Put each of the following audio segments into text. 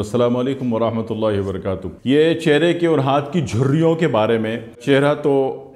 अल्लाम वरहमल वर्क ये चेहरे के और हाथ की झुर्रियों के बारे में चेहरा तो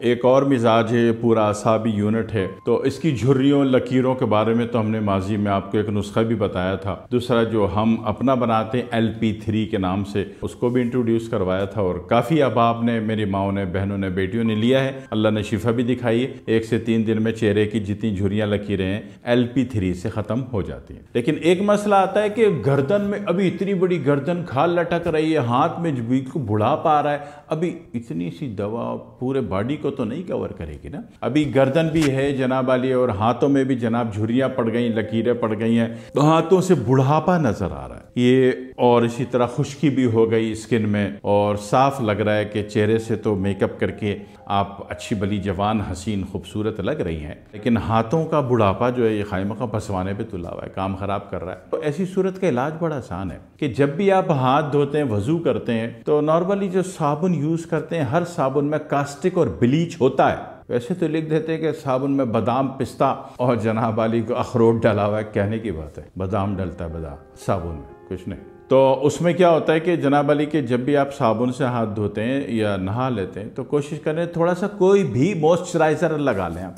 एक और मिजाज है पूरा असाबी यूनिट है तो इसकी झुर्रियों लकीरों के बारे में तो हमने माजी में आपको एक नुस्खा भी बताया था दूसरा जो हम अपना बनाते हैं एल पी थ्री के नाम से उसको भी इंट्रोड्यूस करवाया था और काफ़ी अहबाब ने मेरी माओ ने बहनों ने बेटियों ने लिया है अल्लाह ने शिफा भी दिखाई है एक से तीन दिन में चेहरे की जितनी झुरियाँ लकीरें हैं एल पी थ्री से ख़त्म हो जाती हैं लेकिन एक मसला आता है कि गर्दन में अभी इतनी बड़ी गर्दन खाल लटक रही है हाथ में बिल्कुल पा रहा है अभी इतनी सी दवा पूरे बॉडी को तो नहीं कवर करेगी ना अभी गर्दन भी है जनाब वाली और हाथों में भी जनाब झुरियाँ पड़ गई लकीरें पड़ गई हैं तो हाथों से बुढ़ापा नजर आ रहा है ये और इसी तरह खुश्की भी हो गई स्किन में और साफ लग रहा है कि चेहरे से तो मेकअप करके आप अच्छी बली जवान हसीन खूबसूरत लग रही हैं लेकिन हाथों का बुढ़ापा जो है ये खाई मखा फंसवाने पर तुला हुआ है काम ख़राब कर रहा है तो ऐसी सूरत का इलाज बड़ा आसान है कि जब भी आप हाथ धोते हैं वजू करते हैं तो नॉर्मली जो साबुन यूज़ करते हैं हर साबुन में कास्टिक और ब्लीच होता है वैसे तो लिख देते हैं कि साबुन में बादाम पिस्ता और जनाब वाली को अखरोट डाला हुआ है कहने की बात है बादाम डलता है बादाम साबुन में कुछ नहीं तो उसमें क्या होता है कि जनाब अली के जब भी आप साबुन से हाथ धोते हैं या नहा लेते हैं तो कोशिश करें थोड़ा सा कोई भी मॉइस्चराइज़र लगा लें आप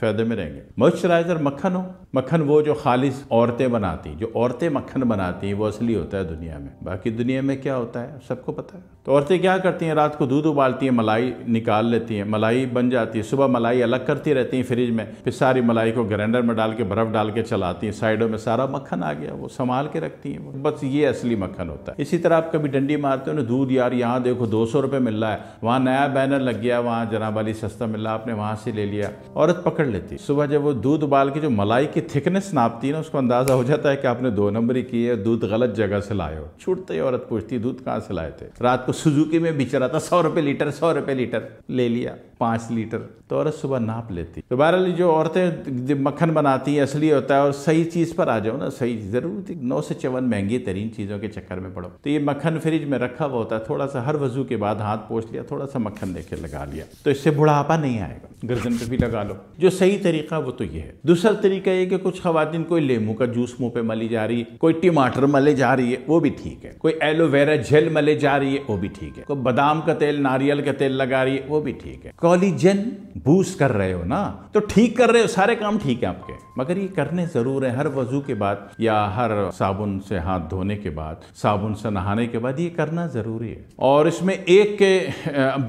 फ़ायदे में रहेंगे मॉइस्चराइज़र मक्खन हो मक्खन वो जो खालिश औरतें बनाती जो औरतें मक्खन बनाती हैं वो असली होता है दुनिया में बाकी दुनिया में क्या होता है सबको पता है तो औरतें क्या करती हैं रात को दूध उबालती हैं मलाई निकाल लेती हैं मलाई बन जाती है सुबह मलाई अलग करती रहती हैं फ्रिज में फिर सारी मलाई को ग्राइंडर में डाल के बर्फ़ डाल के चलाती हैं साइडों में सारा मक्खन आ गया वो संभाल के रखती हैं बस ये असली मक्खन होता है इसी तरह आप कभी डंडी मारते हो ना दूध यार यहाँ देखो दो सौ मिल रहा है वहाँ नया बैनर लग गया वहाँ जनाब अली सस्ता मिल रहा आपने वहाँ से ले लिया औरत पकड़ लेती सुबह जब वो दूध उबाल के जो मलाई की थिकनेस नापती है ना उसको अंदाज़ा हो जाता है कि आपने दो नंबरी की है दूध गलत जगह से लाए हो छूटते ही औरत पूछती दूध कहाँ से लाए थे रात को सुजुकी में बिचरा रहा था सौ रुपये लीटर सौ रुपये लीटर ले लिया पाँच लीटर तो औरत सुबह नाप लेती तो बहरहाल जो औरतें मक्खन बनाती हैं असली होता है और सही चीज़ पर आ जाओ ना सही ज़रूर नौ से चवन महंगी तरीन चीज़ों के चक्कर में पड़ो तो ये मक्खन फ्रिज में रखा हुआ होता है थोड़ा सा हर वजू के बाद हाथ पोछ लिया थोड़ा सा मक्खन देके लगा लिया तो इससे बुढ़ापा नहीं आएगा गर्जन पर भी लगा लो जो सही तरीका वो तो ये है दूसरा तरीका ये कि कुछ खातन कोई लेमू का जूस मुँह पर मली जा रही है कोई टमाटर मले जा रही है वो भी ठीक है कोई एलोवेरा जेल मले जा रही है वो भी ठीक है कोई बादाम का तेल नारियल का तेल लगा रही है वो भी ठीक है कॉलिजन बूस्ट कर रहे हो ना तो ठीक कर रहे हो सारे काम ठीक है आपके मगर ये करने ज़रूर है हर वजू के बाद या हर साबुन से हाथ धोने के बाद साबुन से नहाने के बाद ये करना ज़रूरी है और इसमें एक के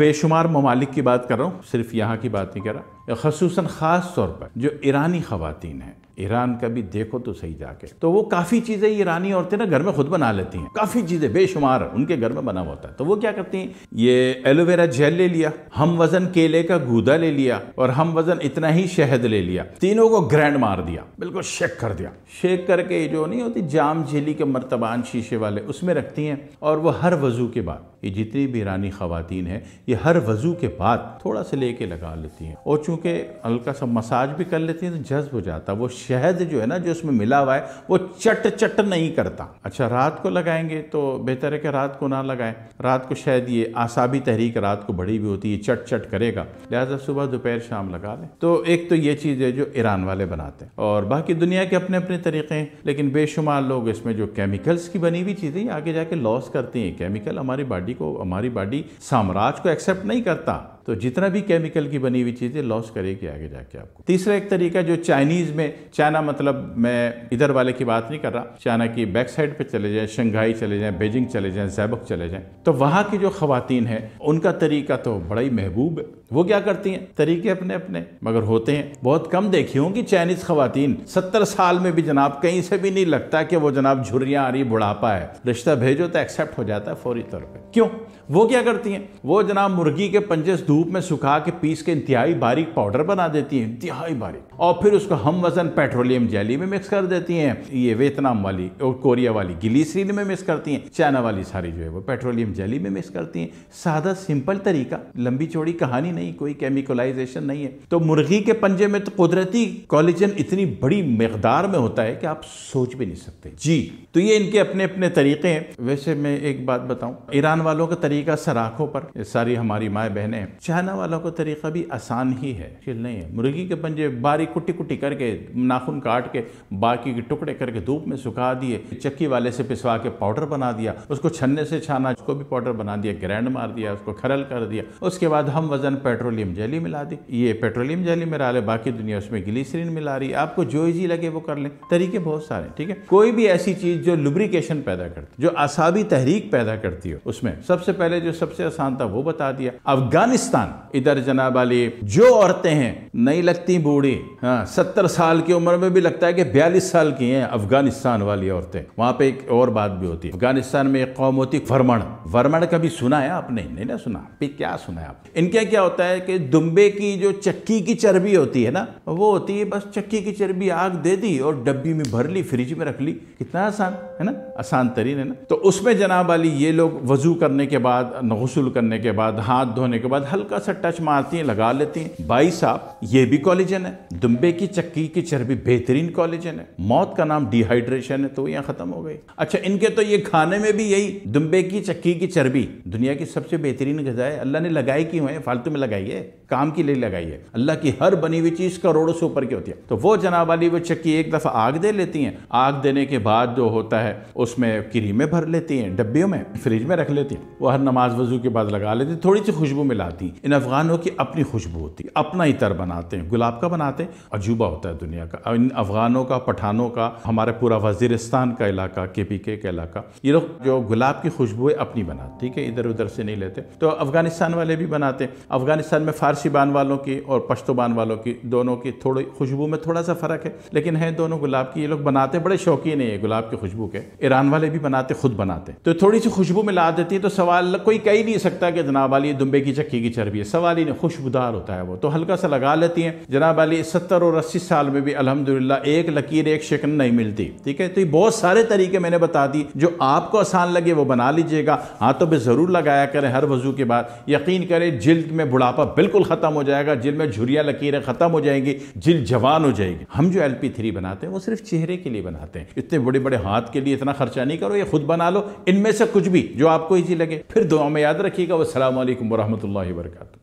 बेशुमार ममालिक की बात कर रहा हूँ सिर्फ यहाँ की बात नहीं कर रहा खसूस ख़ास तौर पर जो ईरानी ख़वातीन हैं ईरान का भी देखो तो सही जाके तो वो काफ़ी चीज़ें ईरानी औरतें ना घर में खुद बना लेती हैं काफ़ी चीज़ें बेशुमार उनके घर में बना हुआ होता है तो वो क्या करती हैं ये एलोवेरा जेल ले लिया हम वजन केले का गूदा ले लिया और हम वजन इतना ही शहद ले लिया तीनों को ग्रैंड मार दिया बिल्कुल शेक कर दिया शेक करके जो नहीं होती जाम झेली के मरतबान शीशे वाले उसमें रखती हैं और वह हर वजू के बाद ये जितनी भी ईरानी खातन हैं ये हर वजू के बाद थोड़ा सा लेके लगा लेती हैं और चूंकि क्योंकि हल्का सा मसाज भी कर लेती हैं तो जज्ब हो जाता है वो शहद जो है ना जो उसमें मिला हुआ है वो चट चट नहीं करता अच्छा रात को लगाएंगे तो बेहतर है कि रात को ना लगाएं रात को शहद ये आसाबी तहरीक रात को बड़ी भी होती है चट चट करेगा लिहाजा सुबह दोपहर शाम लगा लें तो एक तो ये चीज़ है जो ईरान वाले बनाते हैं और बाकी दुनिया के अपने अपने तरीके हैं लेकिन बेशुमार लोग इसमें जो केमिकल्स की बनी हुई चीज़ें आगे जाके लॉस करती हैं केमिकल हमारी बॉडी को हमारी बॉडी साम्राज्य को एक्सेप्ट नहीं करता तो जितना भी केमिकल की बनी हुई चीज़ें लॉस करेगी आगे जाके आपको तीसरा एक तरीका जो चाइनीज़ में चाइना मतलब मैं इधर वाले की बात नहीं कर रहा चाइना की बैक साइड पर चले जाएँ शंघाई चले जाएँ बेजिंग चले जाएँ जैबक चले जाएँ तो वहाँ की जो खातन हैं उनका तरीका तो बड़ा ही महबूब है वो क्या करती हैं तरीके अपने अपने मगर होते हैं बहुत कम देखी हूँ कि चाइनीज़ खातन सत्तर साल में भी जनाब कहीं से भी नहीं लगता कि वो जनाब झुरियाँ आ रही बुढ़ापा है रिश्ता भेजो तो एक्सेप्ट हो जाता है फौरी तौर पर क्यों वो क्या करती हैं वो जनाब मुर्गी के पंजे धूप में सुखा के पीस के इंतहाई बारीक पाउडर बना देती हैं इंतहाई बारीक और फिर उसको हम वज़न पेट्रोलियम जेली में मिक्स कर देती हैं ये वियतनाम वाली और कोरिया वाली गिली में मिक्स करती हैं चाइना वाली सारी जो है वो पेट्रोलियम जेली में मिक्स करती हैं सादा सिंपल तरीका लंबी चौड़ी कहानी नहीं कोई केमिकलाइजेशन नहीं है तो मुर्गी के पंजे में तो कुदरती कॉलिजन इतनी बड़ी मकदार में होता है कि आप सोच भी नहीं सकते जी तो ये इनके अपने अपने तरीके हैं वैसे मैं एक बात बताऊं ईरान वालों का तरीका सराखों पर सारी हमारी माए बहने चाइना वालों का तरीका भी आसान ही है नहीं है मुर्गी के पंजे बारीक बारीक कुट्टी कुट्टी करके नाखून काट के बाकी के टुकड़े करके धूप में सुखा दिए चक्की वाले से पिसवा के पाउडर बना दिया उसको छन्ने से छाना उसको भी पाउडर बना दिया ग्रैंड मार दिया उसको खरल कर दिया उसके बाद हम वजन पेट्रोलियम जेली मिला दी ये पेट्रोलियम जेली मिला ले बाकी दुनिया उसमें ग्लीसरीन मिला रही आपको जो इजी लगे वो कर लें तरीके बहुत सारे ठीक है कोई भी ऐसी चीज़ जो लुब्रिकेशन पैदा करती जो आसाबी तहरीक पैदा करती हो उसमें सबसे पहले जो सबसे आसान था वो बता दिया अफगानिस्तान इधर जनाब अली जो औरतें हैं नहीं लगती बूढ़ी हाँ सत्तर साल की उम्र में भी लगता है कि बयालीस साल की हैं अफगानिस्तान वाली औरतें वहाँ पे एक और बात भी होती है अफगानिस्तान में एक कौम होती वर्मण वर्मण कभी सुना है आपने नहीं ना सुना क्या सुना है आप इनके क्या होता है कि दुम्बे की जो चक्की की चर्बी होती है ना वो होती है बस चक्की की चर्बी आग दे दी और डब्बी में भर ली फ्रिज में रख ली कितना आसान है ना आसान तरीन है ना तो उसमें जनाब अली ये लोग वजू करने के बाद गसल करने के बाद हाथ धोने के बाद हल्का सा टच मारती हैं लगा लेती हैं भाई साहब ये भी कॉलेजन है दुम्बे की चक्की की चर्बी बेहतरीन कॉलेजन है मौत का नाम डिहाइड्रेशन है तो यहाँ खत्म हो गई अच्छा इनके तो ये खाने में भी यही दुम्बे की चक्की की चर्बी दुनिया की सबसे बेहतरीन गजा है अल्लाह ने लगाई क्यों है फालतू में लगाई है काम के लिए लगाई है अल्लाह की हर बनी हुई चीज करोड़ों से ऊपर की होती है तो वो जनाब वाली वो चक्की एक दफा आग दे लेती हैं आग देने के बाद जो होता है उसमें क्रीमें भर लेती हैं डब्बियों में फ्रिज में रख लेती हैं वो हर नमाज वजू के बाद लगा लेती थोड़ी सी खुशबू मिलाती इन अफगानों की अपनी खुशबू होती है अपना इतर बनाते हैं गुलाब का बनाते हैं अजूबा होता है दुनिया का इन अफगानों का पठानों का हमारे पूरा वजीरस्तान का इलाका के पी के का इलाका ये लोग जो गुलाब की खुशबू अपनी बनाते ठीक है इधर उधर से नहीं लेते तो अफगानिस्तान वाले भी बनाते हैं अफगानिस्तान में फारसी बान वालों की और पश्तो बान वालों की दोनों की थोड़ी खुशबू में थोड़ा सा फ़र्क है लेकिन है दोनों गुलाब की ये लोग बनाते बड़े शौकीन है गुलाब की खुशबू के ईरान वाले भी बनाते खुद बनाते तो थोड़ी सी खुशबू में ला देती है तो सवाल कोई कह ही नहीं सकता कि जनाब वाली दुम्बे की चक्की की चर्बी है सवाल ही नहीं खुशबूदार होता है वो तो हल्का सा लगा लेती हैं जनाब वाली सत सत्तर और अस्सी साल में भी अलहमदिल्ला एक लकीर एक शिकन नहीं मिलती ठीक है तो ये बहुत सारे तरीके मैंने बता दी जो आपको आसान लगे वो बना लीजिएगा हाथों पर ज़रूर लगाया करें हर वजू के बाद यकीन करें जिल्द में बुढ़ापा बिल्कुल ख़त्म हो जाएगा जिल में झुरिया लकीरें ख़त्म हो जाएंगी जिल्द जवान हो जाएगी हम जो एल थ्री बनाते हैं वो सिर्फ चेहरे के लिए बनाते हैं इतने बड़े बड़े हाथ के लिए इतना खर्चा नहीं करो ये खुद बना लो इनमें से कुछ भी जो आपको ईजी लगे फिर दुआ में याद रखिएगा वालकम वरहमल वर्का